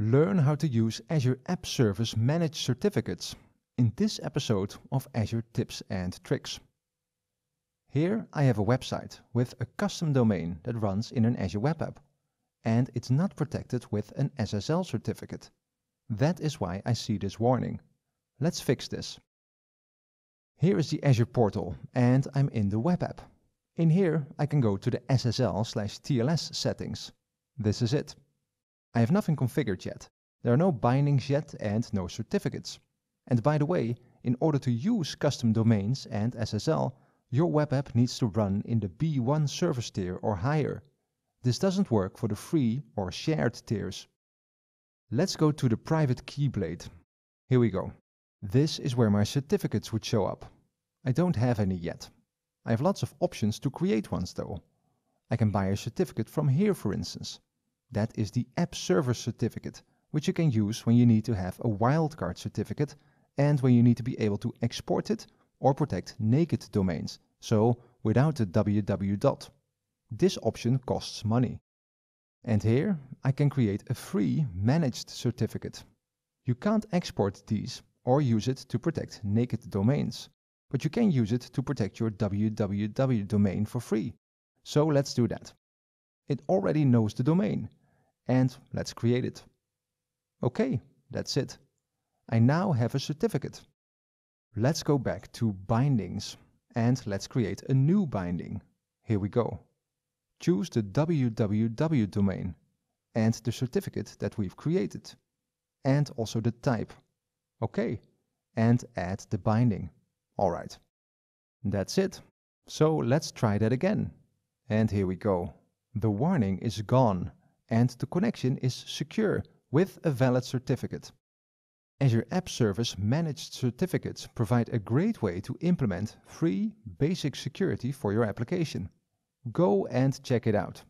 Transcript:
Learn how to use Azure App Service Managed Certificates in this episode of Azure Tips and Tricks. Here I have a website with a custom domain that runs in an Azure Web App, and it's not protected with an SSL certificate. That is why I see this warning. Let's fix this. Here is the Azure portal, and I'm in the Web App. In here, I can go to the SSL slash TLS settings. This is it. I have nothing configured yet. There are no bindings yet and no certificates. And by the way, in order to use custom domains and SSL, your web app needs to run in the B1 service tier or higher. This doesn't work for the free or shared tiers. Let's go to the private key blade. Here we go. This is where my certificates would show up. I don't have any yet. I have lots of options to create ones though. I can buy a certificate from here for instance. That is the app server certificate, which you can use when you need to have a wildcard certificate and when you need to be able to export it or protect naked domains, so without the www dot. This option costs money. And here I can create a free managed certificate. You can't export these or use it to protect naked domains, but you can use it to protect your www domain for free. So let's do that. It already knows the domain, and let's create it. Okay, that's it. I now have a certificate. Let's go back to bindings and let's create a new binding. Here we go. Choose the www domain and the certificate that we've created and also the type. Okay, and add the binding. All right, that's it. So let's try that again. And here we go. The warning is gone and the connection is secure with a valid certificate. Azure App Service managed certificates provide a great way to implement free basic security for your application. Go and check it out.